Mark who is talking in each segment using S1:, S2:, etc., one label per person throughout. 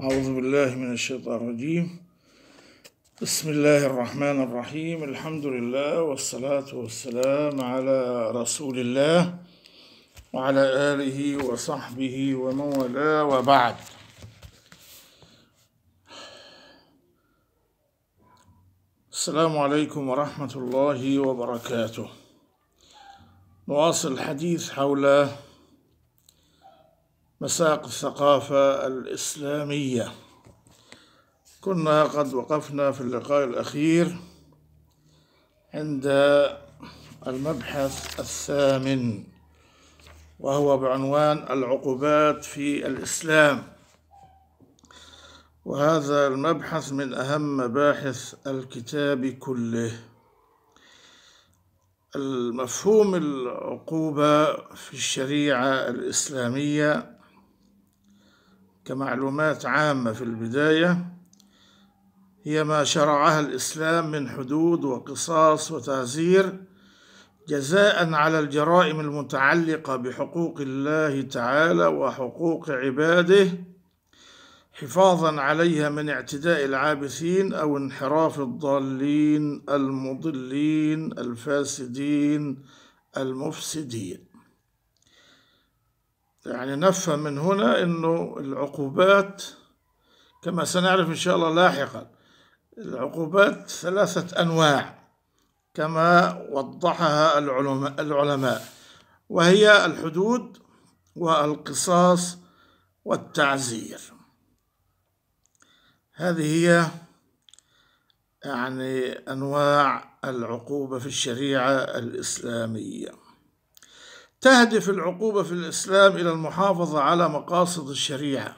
S1: أعوذ بالله من الشيطان الرجيم بسم الله الرحمن الرحيم الحمد لله والصلاة والسلام على رسول الله وعلى آله وصحبه ومن والاه وبعد السلام عليكم ورحمة الله وبركاته نواصل الحديث حول مساق الثقافة الإسلامية كنا قد وقفنا في اللقاء الأخير عند المبحث الثامن وهو بعنوان العقوبات في الإسلام وهذا المبحث من أهم مباحث الكتاب كله المفهوم العقوبة في الشريعة الإسلامية كمعلومات عامة في البداية هي ما شرعها الإسلام من حدود وقصاص وتعزير جزاء على الجرائم المتعلقة بحقوق الله تعالى وحقوق عباده حفاظا عليها من اعتداء العابثين أو انحراف الضالين المضلين الفاسدين المفسدين يعني نفهم من هنا أنه العقوبات كما سنعرف إن شاء الله لاحقا العقوبات ثلاثة أنواع كما وضحها العلماء وهي الحدود والقصاص والتعزير هذه هي يعني أنواع العقوبة في الشريعة الإسلامية تهدف العقوبة في الإسلام إلى المحافظة على مقاصد الشريعة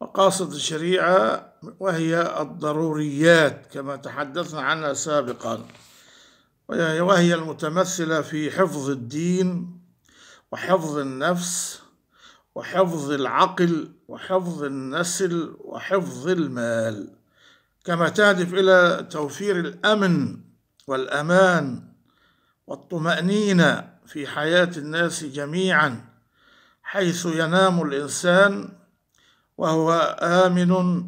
S1: مقاصد الشريعة وهي الضروريات كما تحدثنا عنها سابقا وهي المتمثلة في حفظ الدين وحفظ النفس وحفظ العقل وحفظ النسل وحفظ المال كما تهدف إلى توفير الأمن والأمان والطمأنينة في حياة الناس جميعا حيث ينام الإنسان وهو آمن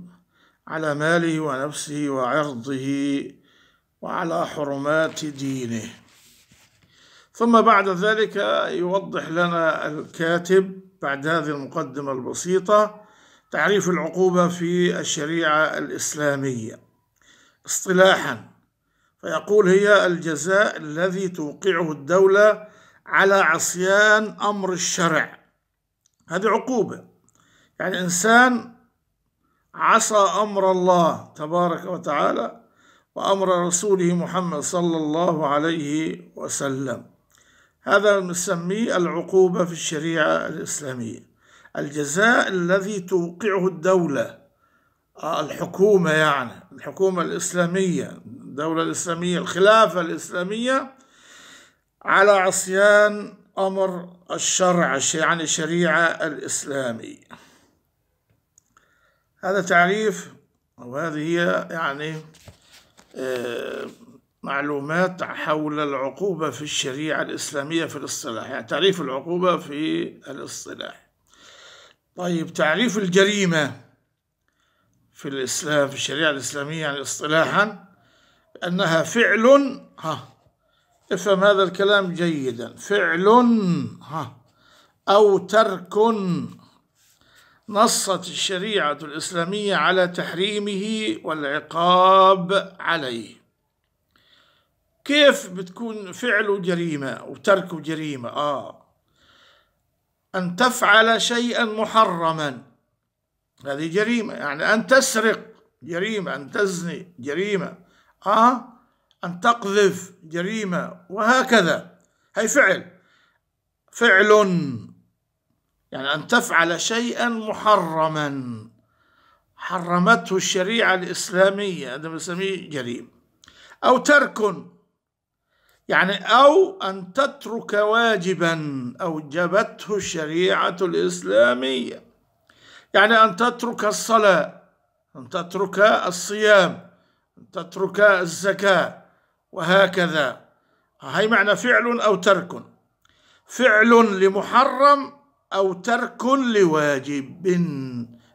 S1: على ماله ونفسه وعرضه وعلى حرمات دينه ثم بعد ذلك يوضح لنا الكاتب بعد هذه المقدمة البسيطة تعريف العقوبة في الشريعة الإسلامية اصطلاحا فيقول هي الجزاء الذي توقعه الدولة على عصيان أمر الشرع هذه عقوبة يعني إنسان عصى أمر الله تبارك وتعالى وأمر رسوله محمد صلى الله عليه وسلم هذا نسميه العقوبة في الشريعة الإسلامية الجزاء الذي توقعه الدولة آه، الحكومة يعني الحكومة الإسلامية الدولة الإسلامية الخلافة الإسلامية آه. على عصيان أمر الشرع يعني الشريعة الإسلامي هذا تعريف أو هذه هي يعني آه، معلومات حول العقوبة في الشريعة الإسلامية في الاصطلاح يعني تعريف العقوبة في الاصطلاح طيب تعريف الجريمة في الإسلام في الشريعة الإسلامية يعني اصطلاحا أنها فعل ها افهم هذا الكلام جيدا فعل ها أو ترك نصت الشريعة الإسلامية على تحريمه والعقاب عليه كيف بتكون فعل جريمة وترك جريمة آه أن تفعل شيئا محرما هذه جريمة يعني أن تسرق جريمة أن تزني جريمة آه أن تقذف جريمة وهكذا هي فعل فعل يعني أن تفعل شيئا محرما حرمته الشريعة الإسلامية هذا بنسميه جريمة أو ترك يعني أو أن تترك واجبا أوجبته الشريعة الإسلامية يعني أن تترك الصلاة أن تترك الصيام أن تترك الزكاة وهكذا هاي معنى فعل أو ترك فعل لمحرم أو ترك لواجب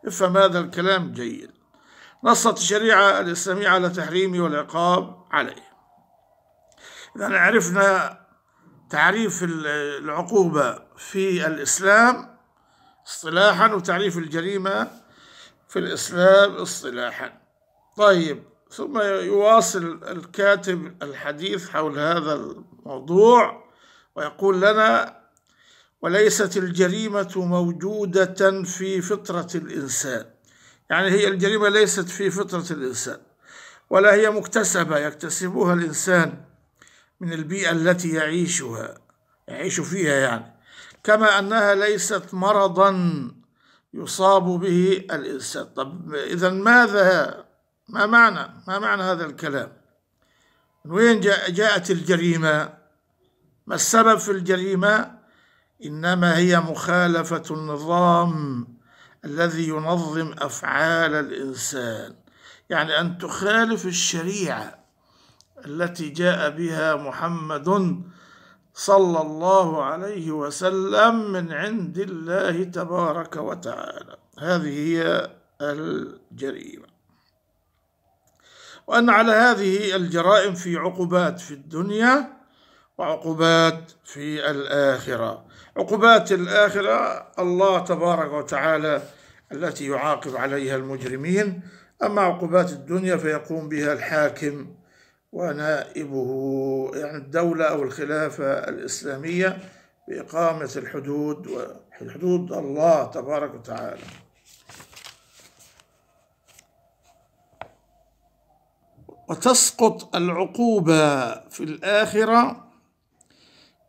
S1: افهم هذا الكلام جيد نصت الشريعة الإسلامية على تحريمه والعقاب عليه إذا عرفنا تعريف العقوبة في الإسلام اصطلاحا وتعريف الجريمة في الإسلام اصطلاحا طيب ثم يواصل الكاتب الحديث حول هذا الموضوع ويقول لنا وليست الجريمة موجودة في فطرة الإنسان يعني هي الجريمة ليست في فطرة الإنسان ولا هي مكتسبة يكتسبها الإنسان من البيئة التي يعيشها يعيش فيها يعني كما أنها ليست مرضا يصاب به الإنسان طب إذا ماذا ما معنى ما معنى هذا الكلام من وين جاء جاءت الجريمة ما السبب في الجريمة إنما هي مخالفة النظام الذي ينظم أفعال الإنسان يعني أن تخالف الشريعة التي جاء بها محمد صلى الله عليه وسلم من عند الله تبارك وتعالى هذه هي الجريمه وأن على هذه الجرائم في عقوبات في الدنيا وعقوبات في الآخرة عقوبات الآخرة الله تبارك وتعالى التي يعاقب عليها المجرمين أما عقوبات الدنيا فيقوم بها الحاكم ونائبه يعني الدولة أو الخلافة الإسلامية بإقامة الحدود وحدود الله تبارك وتعالى وتسقط العقوبة في الآخرة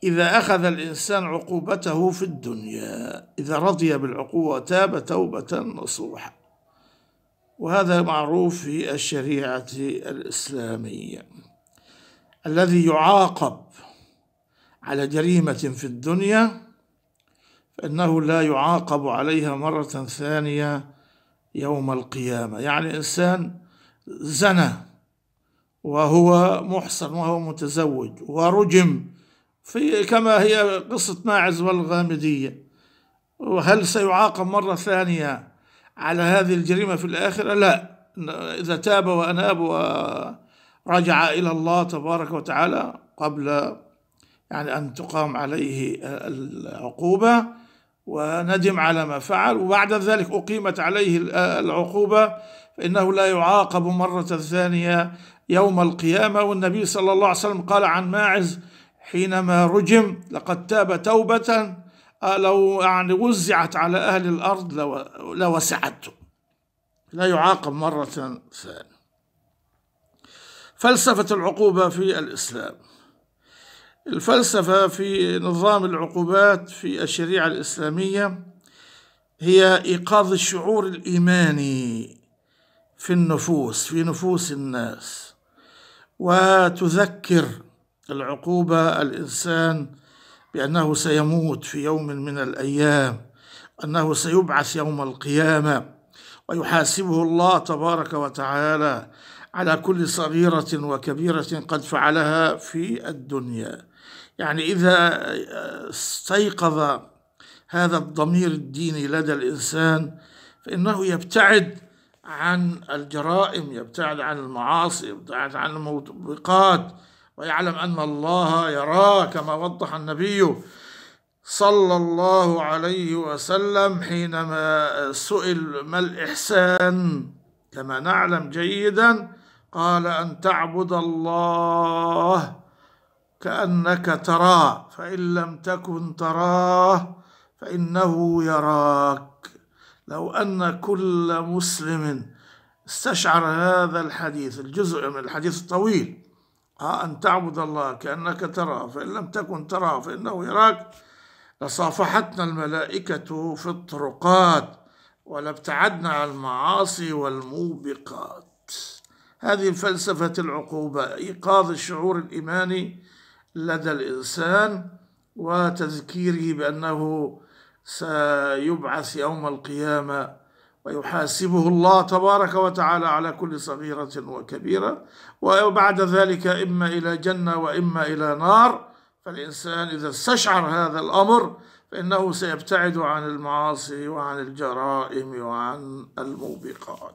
S1: إذا أخذ الإنسان عقوبته في الدنيا إذا رضي بالعقوبة وتاب توبة نصوحة وهذا معروف في الشريعة الإسلامية الذي يعاقب على جريمة في الدنيا فإنه لا يعاقب عليها مرة ثانية يوم القيامة يعني إنسان زنى وهو محصن وهو متزوج ورجم في كما هي قصة ماعز والغامدية وهل سيعاقب مرة ثانية على هذه الجريمة في الآخرة لا إذا تاب وأناب ورجع إلى الله تبارك وتعالى قبل يعني أن تقام عليه العقوبة وندم على ما فعل وبعد ذلك أقيمت عليه العقوبة فإنه لا يعاقب مرة ثانية يوم القيامة والنبي صلى الله عليه وسلم قال عن ماعز حينما رجم لقد تاب توبة آه، لو يعني وزعت على أهل الأرض لوسعته لا يعاقب مرة ثانية فلسفة العقوبة في الإسلام الفلسفة في نظام العقوبات في الشريعة الإسلامية هي إيقاظ الشعور الإيماني في النفوس في نفوس الناس وتذكر العقوبة الإنسان بأنه سيموت في يوم من الأيام أنه سيبعث يوم القيامة ويحاسبه الله تبارك وتعالى على كل صغيرة وكبيرة قد فعلها في الدنيا يعني إذا استيقظ هذا الضمير الديني لدى الإنسان فإنه يبتعد عن الجرائم يبتعد عن المعاصي يبتعد عن الموبقات ويعلم أن الله يراه كما وضح النبي صلى الله عليه وسلم حينما سئل ما الإحسان كما نعلم جيدا قال أن تعبد الله كأنك تراه فإن لم تكن تراه فإنه يراك لو أن كل مسلم استشعر هذا الحديث الجزء من الحديث الطويل آه، أن تعبد الله كأنك تراه فإن لم تكن تراه فإنه يراك لصافحتنا الملائكة في الطرقات ولابتعدنا عن المعاصي والموبقات هذه فلسفة العقوبة إيقاظ الشعور الإيماني لدى الإنسان وتذكيره بأنه سيبعث يوم القيامة ويحاسبه الله تبارك وتعالى على كل صغيرة وكبيرة وبعد ذلك إما إلى جنة وإما إلى نار فالإنسان إذا استشعر هذا الأمر فإنه سيبتعد عن المعاصي وعن الجرائم وعن الموبقات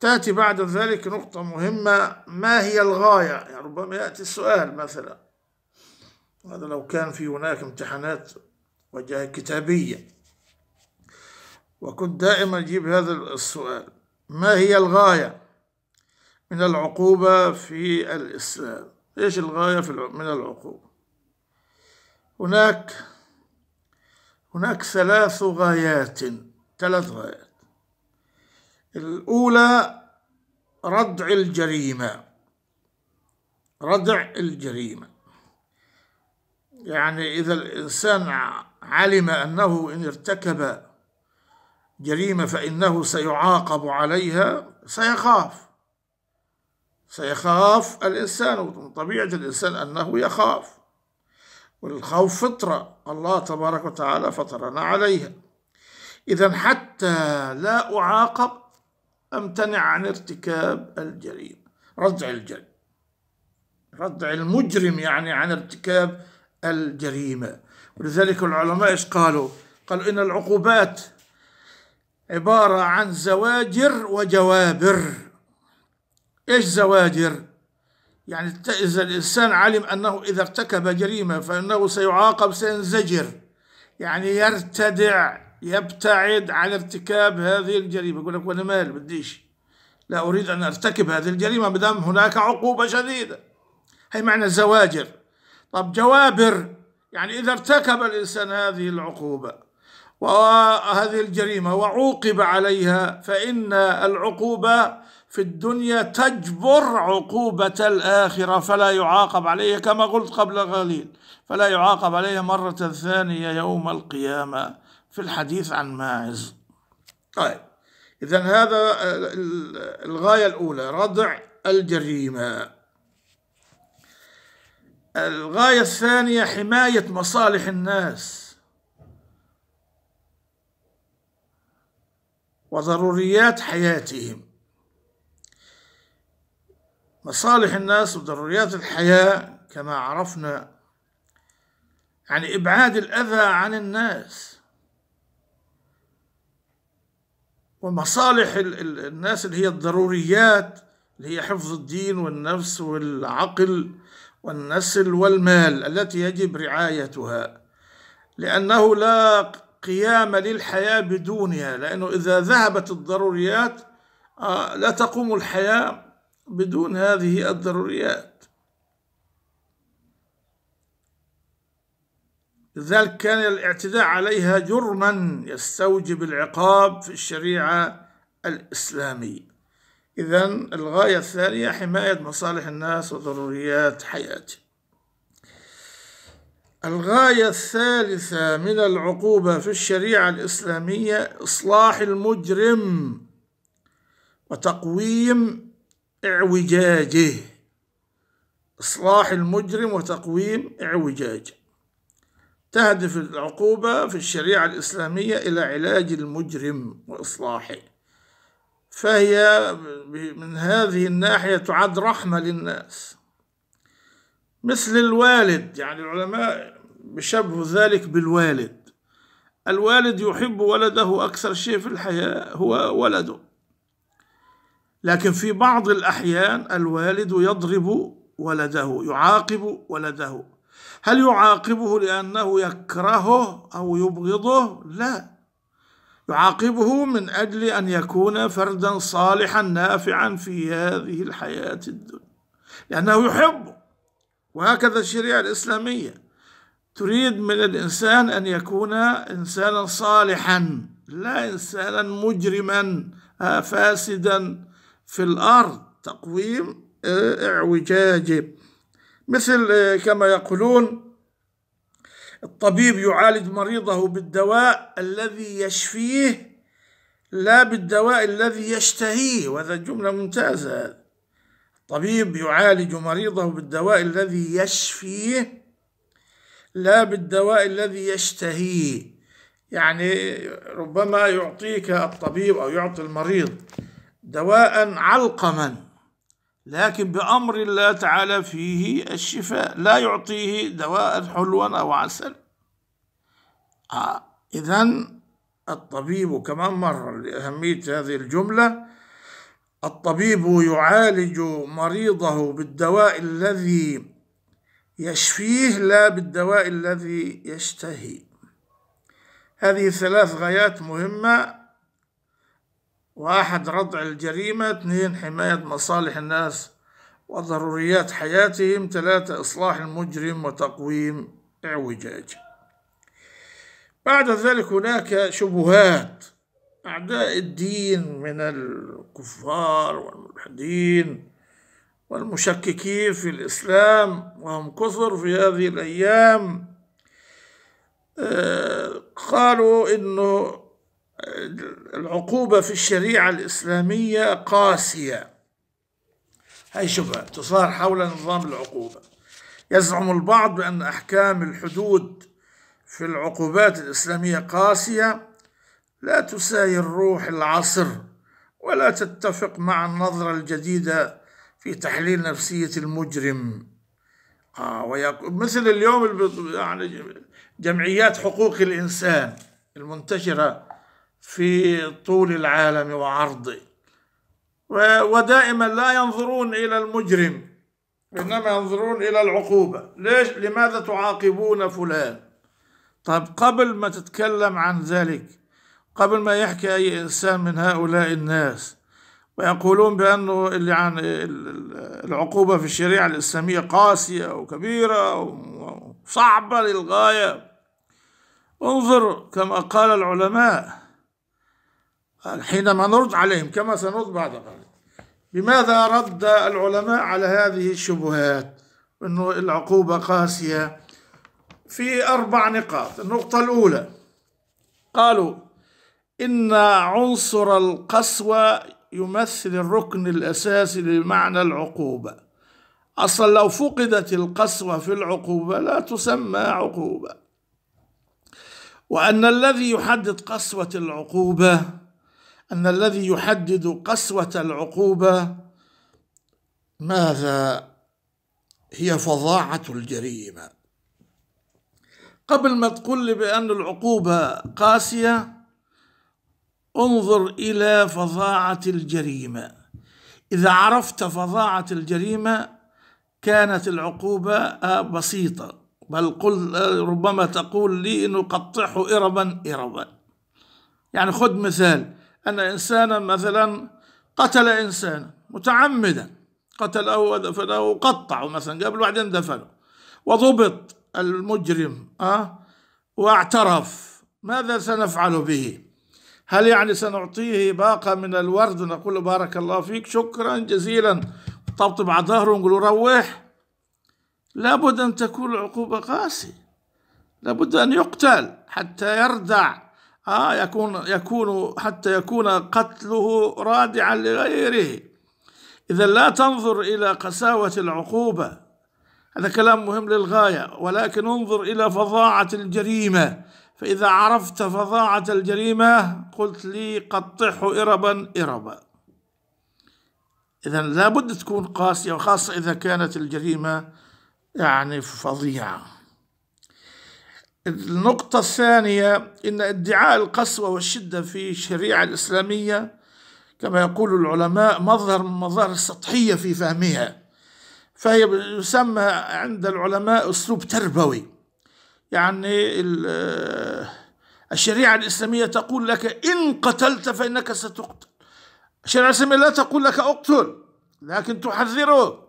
S1: تأتي بعد ذلك نقطة مهمة ما هي الغاية يعني ربما يأتي السؤال مثلا هذا لو كان في هناك امتحانات وجهة كتابية وكنت دائما أجيب هذا السؤال ما هي الغاية من العقوبة في الإسلام إيش الغاية في من العقوبة هناك هناك ثلاث غايات ثلاث غايات الأولى ردع الجريمة ردع الجريمة يعني إذا الإنسان علم أنه إن ارتكب جريمة فإنه سيعاقب عليها سيخاف سيخاف الإنسان ومن طبيعة الإنسان أنه يخاف والخوف فطرة الله تبارك وتعالى فطرنا عليها إذا حتى لا أعاقب أمتنع عن ارتكاب الجريمة ردع الجريمة ردع المجرم يعني عن ارتكاب الجريمة ولذلك العلماء إيش قالوا قالوا إن العقوبات عبارة عن زواجر وجوابر إيش زواجر يعني إذا الإنسان علم أنه إذا ارتكب جريمة فإنه سيعاقب سينزجر يعني يرتدع يبتعد عن ارتكاب هذه الجريمة يقول لك وأنا مال بديش لا أريد أن أرتكب هذه الجريمة ما دام هناك عقوبة شديدة هي معنى الزواجر طب جوابر يعني إذا ارتكب الإنسان هذه العقوبة وهذه الجريمة وعوقب عليها فإن العقوبة في الدنيا تجبر عقوبة الآخرة فلا يعاقب عليها كما قلت قبل قليل فلا يعاقب عليها مرة ثانية يوم القيامة في الحديث عن ماعز طيب إذا هذا الغاية الأولى ردع الجريمة الغاية الثانية حماية مصالح الناس وضروريات حياتهم مصالح الناس وضروريات الحياة كما عرفنا عن إبعاد الأذى عن الناس ومصالح الناس اللي هي الضروريات اللي هي حفظ الدين والنفس والعقل والنسل والمال التي يجب رعايتها لأنه لا قيام للحياة بدونها لأنه إذا ذهبت الضروريات آه، لا تقوم الحياة بدون هذه الضروريات لذلك كان الاعتداء عليها جرما يستوجب العقاب في الشريعة الإسلامية إذا الغاية الثانية حماية مصالح الناس وضروريات حياتي الغاية الثالثة من العقوبة في الشريعة الإسلامية إصلاح المجرم وتقويم اعوجاجه إصلاح المجرم وتقويم اعوجاجه تهدف العقوبة في الشريعة الإسلامية إلى علاج المجرم وإصلاحه فهي من هذه الناحية تعد رحمة للناس مثل الوالد يعني العلماء بشبه ذلك بالوالد الوالد يحب ولده أكثر شيء في الحياة هو ولده لكن في بعض الأحيان الوالد يضرب ولده يعاقب ولده هل يعاقبه لأنه يكرهه أو يبغضه؟ لا يعاقبه من اجل ان يكون فردا صالحا نافعا في هذه الحياه الدنيا لانه يحبه وهكذا الشريعه الاسلاميه تريد من الانسان ان يكون انسانا صالحا لا انسانا مجرما آه، فاسدا في الارض تقويم آه، اعوجاجه مثل آه، كما يقولون الطبيب يعالج مريضه بالدواء الذي يشفيه لا بالدواء الذي يشتهيه وهذا جملة ممتازة الطبيب يعالج مريضه بالدواء الذي يشفيه لا بالدواء الذي يشتهيه يعني ربما يعطيك الطبيب أو يعطي المريض دواء علقما لكن بأمر الله تعالى فيه الشفاء لا يعطيه دواء حلوا أو عسل آه. إذا الطبيب كمان مرة لأهمية هذه الجملة الطبيب يعالج مريضه بالدواء الذي يشفيه لا بالدواء الذي يشتهي هذه ثلاث غايات مهمة واحد ردع الجريمة اثنين حماية مصالح الناس وضروريات حياتهم ثلاثة إصلاح المجرم وتقويم اعوجاج بعد ذلك هناك شبهات أعداء الدين من الكفار والملحدين والمشككين في الإسلام وهم كثر في هذه الأيام آه، قالوا إنه العقوبة في الشريعة الإسلامية قاسية هاي شبهة تصار حول نظام العقوبة يزعم البعض بأن أحكام الحدود في العقوبات الإسلامية قاسية لا تساير روح العصر ولا تتفق مع النظرة الجديدة في تحليل نفسية المجرم آه مثل اليوم يعني جمعيات حقوق الإنسان المنتشرة في طول العالم وعرضه ودائما لا ينظرون الى المجرم انما ينظرون الى العقوبه ليش لماذا تعاقبون فلان طب قبل ما تتكلم عن ذلك قبل ما يحكي اي انسان من هؤلاء الناس ويقولون بانه اللي عن العقوبه في الشريعه الاسلاميه قاسيه وكبيره وصعبه للغايه انظر كما قال العلماء حينما نرد عليهم كما سنرد بعد قليل بماذا رد العلماء على هذه الشبهات أنه العقوبة قاسية في أربع نقاط النقطة الأولى قالوا إن عنصر القسوة يمثل الركن الأساسي لمعنى العقوبة أصلا لو فقدت القسوة في العقوبة لا تسمى عقوبة وأن الذي يحدد قسوة العقوبة أن الذي يحدد قسوة العقوبة ماذا هي فظاعة الجريمة قبل ما تقول لي بأن العقوبة قاسية انظر إلى فظاعة الجريمة إذا عرفت فظاعة الجريمة كانت العقوبة آه، بسيطة بل قل آه، ربما تقول لي أنه قطعه إربا إربا يعني خذ مثال أن إنسانا مثلا قتل إنسانا متعمدا قتله ودفنه وقطعه مثلا قبل وبعدين دفنه وضبط المجرم أه؟ واعترف ماذا سنفعل به هل يعني سنعطيه باقة من الورد ونقول له بارك الله فيك شكرا جزيلا طبطب على ظهره ونقول له روح لابد أن تكون العقوبة قاسية لابد أن يقتل حتى يردع آه يكون يكون حتى يكون قتله رادعا لغيره إذا لا تنظر إلى قساوة العقوبة هذا كلام مهم للغاية ولكن انظر إلى فظاعة الجريمة فإذا عرفت فظاعة الجريمة قلت لي قطعه إربا إربا إذا لابد تكون قاسية وخاصة إذا كانت الجريمة يعني فظيعة النقطة الثانية أن ادعاء القسوة والشدة في الشريعة الإسلامية كما يقول العلماء مظهر من مظاهر السطحية في فهمها فهي يسمى عند العلماء أسلوب تربوي يعني آه، الشريعة الإسلامية تقول لك إن قتلت فإنك ستقتل الشريعة الإسلامية لا تقول لك أقتل لكن تحذره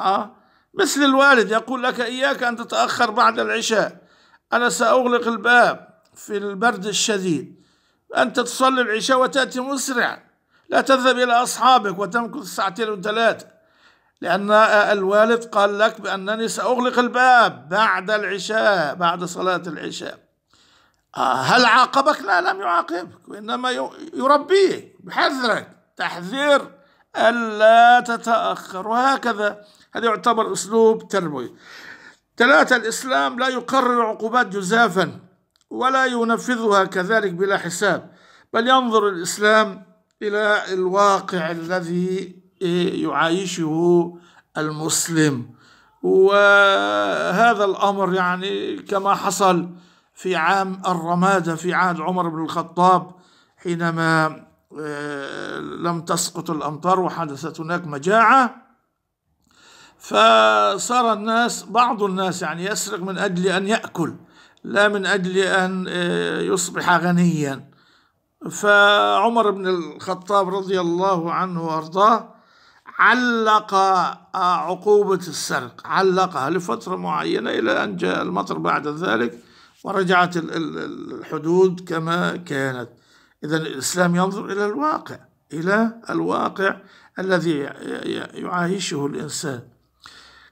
S1: آه مثل الوالد يقول لك إياك أن تتأخر بعد العشاء أنا سأغلق الباب في البرد الشديد أنت تصلي العشاء وتأتي مسرع لا تذهب إلى أصحابك وتمكث ساعتين وثلاثة لأن الوالد قال لك بأنني سأغلق الباب بعد العشاء بعد صلاة العشاء آه، هل عاقبك؟ لا لم يعاقبك وإنما يربيه بحذرك تحذير ألا تتأخر وهكذا هذا يعتبر أسلوب تربوي ثلاثة الإسلام لا يقرر عقوبات جزافا ولا ينفذها كذلك بلا حساب بل ينظر الإسلام إلى الواقع الذي يعايشه المسلم وهذا الأمر يعني كما حصل في عام الرمادة في عهد عمر بن الخطاب حينما آه، لم تسقط الأمطار وحدثت هناك مجاعة فصار الناس بعض الناس يعني يسرق من أجل أن يأكل لا من أجل أن آه، يصبح غنيا فعمر بن الخطاب رضي الله عنه وأرضاه علق آه، عقوبة السرق علقها لفترة معينة إلى أن جاء المطر بعد ذلك ورجعت الحدود كما كانت إذا الإسلام ينظر إلى الواقع إلى الواقع الذي يعايشه الإنسان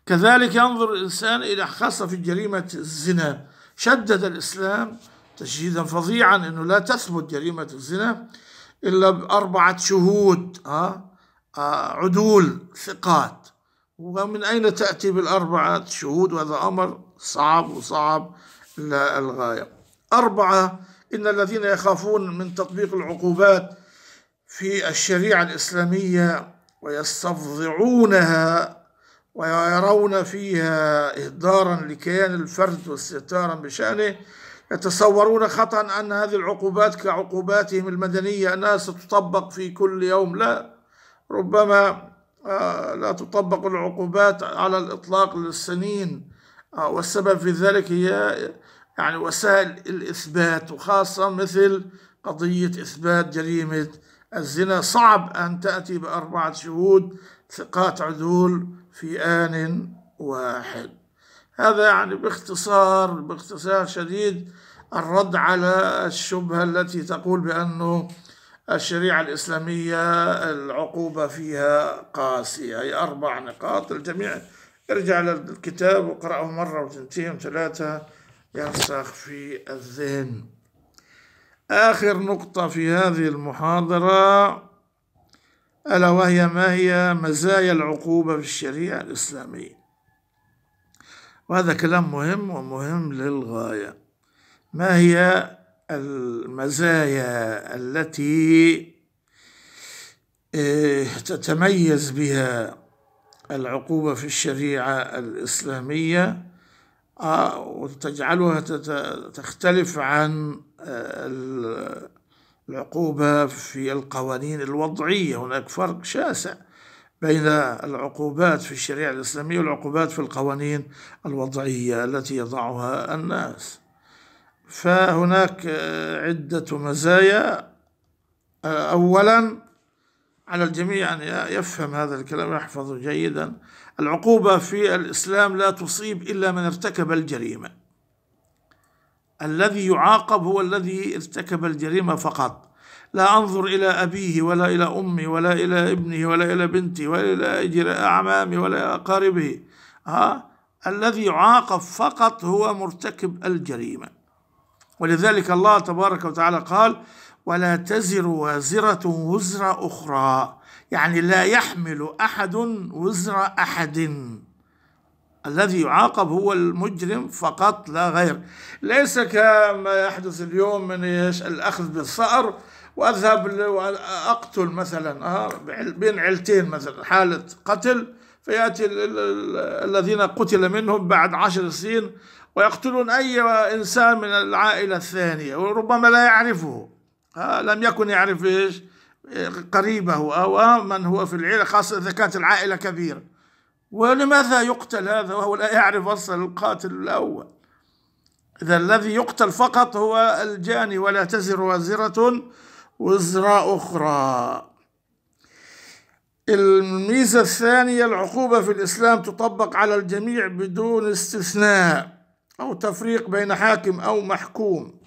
S1: كذلك ينظر الإنسان إلى خاصة في جريمة الزنا شدد الإسلام تشديدا فظيعا أنه لا تثبت جريمة الزنا إلا بأربعة شهود آه، آه، عدول ثقات ومن أين تأتي بالأربعة شهود وهذا أمر صعب وصعب إلى الغاية أربعة إن الذين يخافون من تطبيق العقوبات في الشريعة الإسلامية ويستفضعونها ويرون فيها إهدارا لكيان الفرد واستهتارا بشأنه يتصورون خطأ أن هذه العقوبات كعقوباتهم المدنية أنها ستطبق في كل يوم لا ربما آه، لا تطبق العقوبات على الإطلاق للسنين آه، والسبب في ذلك هي يعني وسائل الإثبات وخاصة مثل قضية إثبات جريمة الزنا صعب أن تأتي بأربعة شهود ثقات عدول في آن واحد هذا يعني باختصار باختصار شديد الرد على الشبهة التي تقول بأنه الشريعة الإسلامية العقوبة فيها قاسية هي أربع نقاط الجميع ارجع للكتاب واقرأه مرة وثنتين وثلاثة يرسخ في الذهن آخر نقطة في هذه المحاضرة ألا وهي ما هي مزايا العقوبة في الشريعة الإسلامية وهذا كلام مهم ومهم للغاية ما هي المزايا التي إيه، تتميز بها العقوبة في الشريعة الإسلامية آه، وتجعلها تختلف عن العقوبة في القوانين الوضعية هناك فرق شاسع بين العقوبات في الشريعة الإسلامية والعقوبات في القوانين الوضعية التي يضعها الناس فهناك آه، عدة مزايا آه، أولا على الجميع أن يفهم هذا الكلام ويحفظه جيدا العقوبة في الإسلام لا تصيب إلا من ارتكب الجريمة الذي يعاقب هو الذي ارتكب الجريمة فقط لا أنظر إلى أبيه ولا إلى أمي ولا إلى ابنه ولا إلى بنتي ولا إلى أعمامي ولا إلى أقاربه ها الذي يعاقب فقط هو مرتكب الجريمة ولذلك الله تبارك وتعالى قال ولا تزر وازرة وزر أخرى يعني لا يحمل أحد وزر أحد الذي يعاقب هو المجرم فقط لا غير ليس كما يحدث اليوم من الأخذ بالثأر وأذهب وأقتل مثلا آه، بين عيلتين مثلا حالة قتل فيأتي الذين قتل منهم بعد عشر سنين ويقتلون أي إنسان من العائلة الثانية وربما لا يعرفه آه، لم يكن يعرف إيش قريبه أو آه، من هو في العيلة خاصة إذا كانت العائلة كبيرة ولماذا يقتل هذا وهو لا يعرف أصلا القاتل الأول إذا الذي يقتل فقط هو الجاني ولا تزر وازرة وزر أخرى الميزة الثانية العقوبة في الإسلام تطبق على الجميع بدون استثناء أو تفريق بين حاكم أو محكوم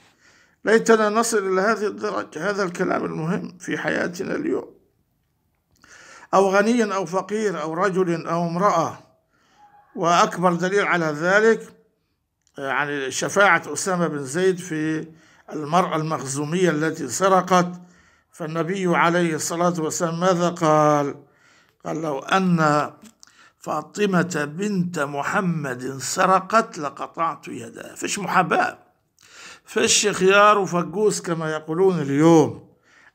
S1: ليتنا نصل إلى هذه الدرجة هذا الكلام المهم في حياتنا اليوم أو غني أو فقير أو رجل أو امرأة وأكبر دليل على ذلك يعني شفاعة أسامة بن زيد في المرأة المخزومية التي سرقت فالنبي عليه الصلاة والسلام ماذا قال قال لو أن فاطمة بنت محمد سرقت لقطعت يدها فيش محباة فيش خيار وفقوس كما يقولون اليوم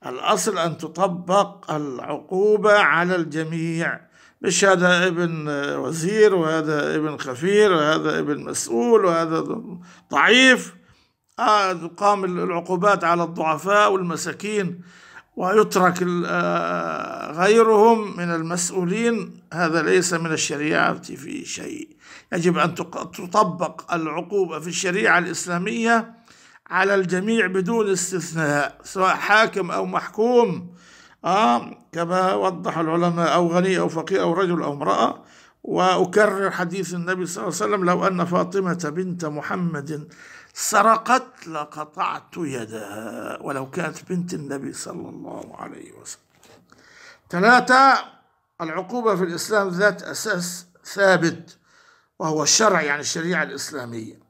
S1: الأصل أن تطبق العقوبة على الجميع مش هذا ابن وزير وهذا ابن خفير وهذا ابن مسؤول وهذا ضعيف آه تقام العقوبات على الضعفاء والمساكين ويترك آه، غيرهم من المسؤولين هذا ليس من الشريعة في شيء يجب أن تطبق العقوبة في الشريعة الإسلامية على الجميع بدون استثناء سواء حاكم أو محكوم آه كما وضح العلماء أو غني أو فقير أو رجل أو امرأة وأكرر حديث النبي صلى الله عليه وسلم لو أن فاطمة بنت محمد سرقت لقطعت يدها ولو كانت بنت النبي صلى الله عليه وسلم ثلاثة العقوبة في الإسلام ذات أساس ثابت وهو الشرع يعني الشريعة الإسلامية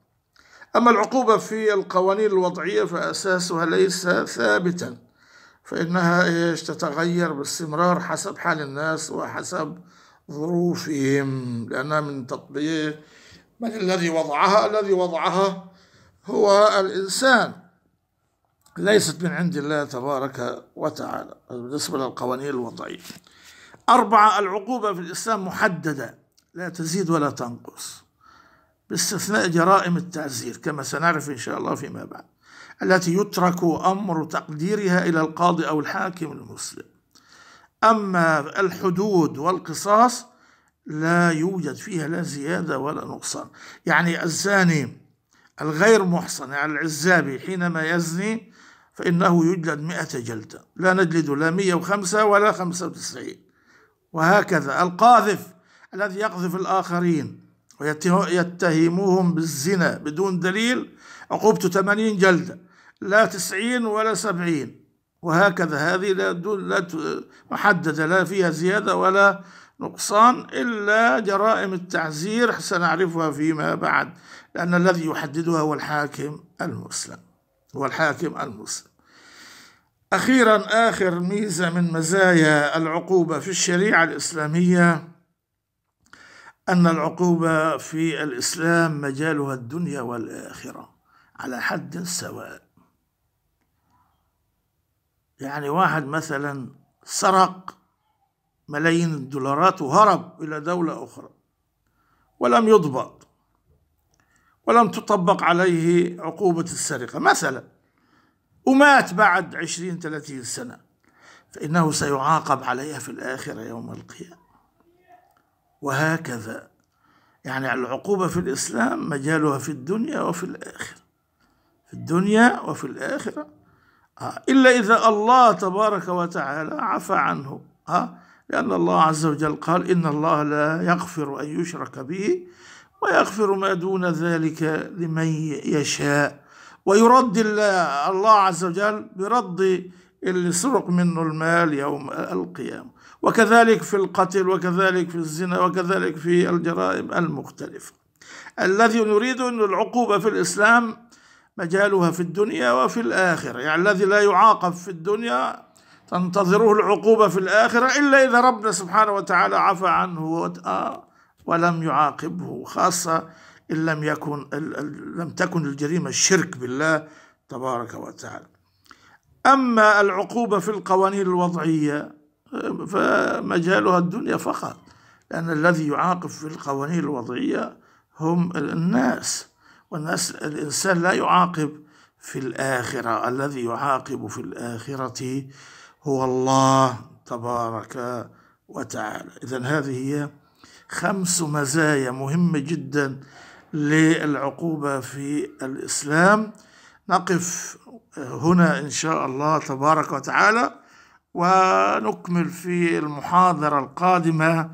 S1: أما العقوبة في القوانين الوضعية فأساسها ليس ثابتا فإنها إيش تتغير باستمرار حسب حال الناس وحسب ظروفهم لأنها من تطبيق من الذي وضعها الذي وضعها هو الإنسان ليست من عند الله تبارك وتعالى بالنسبة للقوانين الوضعية أربعة العقوبة في الإسلام محددة لا تزيد ولا تنقص باستثناء جرائم التعزير كما سنعرف إن شاء الله فيما بعد التي يترك أمر تقديرها إلى القاضي أو الحاكم المسلم أما الحدود والقصاص لا يوجد فيها لا زيادة ولا نقصان يعني الزاني الغير محصن يعني العزابي حينما يزني فإنه يجلد مئة جلدة لا نجلد لا مئة وخمسة ولا خمسة وتسعين وهكذا القاذف الذي يقذف الآخرين ويتهموهم بالزنا بدون دليل عقوبته 80 جلدة لا 90 ولا 70 وهكذا هذه لا, لا محددة لا فيها زيادة ولا نقصان إلا جرائم التعزير سنعرفها فيما بعد لأن الذي يحددها هو الحاكم المسلم هو الحاكم المسلم أخيرا آخر ميزة من مزايا العقوبة في الشريعة الإسلامية أن العقوبة في الإسلام مجالها الدنيا والآخرة على حد سواء يعني واحد مثلا سرق ملايين الدولارات وهرب إلى دولة أخرى ولم يضبط ولم تطبق عليه عقوبة السرقة مثلا ومات بعد عشرين ثلاثين سنة فإنه سيعاقب عليها في الآخرة يوم القيامة وهكذا يعني العقوبة في الإسلام مجالها في الدنيا وفي الآخرة في الدنيا وفي الآخرة آه، إلا إذا الله تبارك وتعالى عفى عنه آه، لأن الله عز وجل قال إن الله لا يغفر أن يشرك به ويغفر ما دون ذلك لمن يشاء ويرد الله عز وجل برد اللي سرق منه المال يوم القيامة وكذلك في القتل وكذلك في الزنا وكذلك في الجرائم المختلفة الذي نريد أن العقوبة في الإسلام مجالها في الدنيا وفي الآخرة يعني الذي لا يعاقب في الدنيا تنتظره العقوبة في الآخرة إلا إذا ربنا سبحانه وتعالى عفى عنه ولم يعاقبه خاصة إن لم يكن لم تكن الجريمة الشرك بالله تبارك وتعالى أما العقوبة في القوانين الوضعية فمجالها الدنيا فقط لأن الذي يعاقب في القوانين الوضعية هم الناس والناس الإنسان لا يعاقب في الآخرة الذي يعاقب في الآخرة هو الله تبارك وتعالى إذا هذه هي خمس مزايا مهمة جدا للعقوبة في الإسلام نقف هنا إن شاء الله تبارك وتعالى ونكمل في المحاضرة القادمة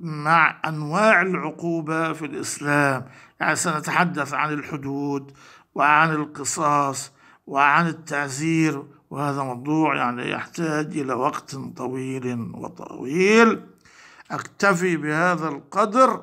S1: مع أنواع العقوبة في الإسلام يعني سنتحدث عن الحدود وعن القصاص وعن التعزير وهذا موضوع يعني يحتاج إلى وقت طويل وطويل أكتفي بهذا القدر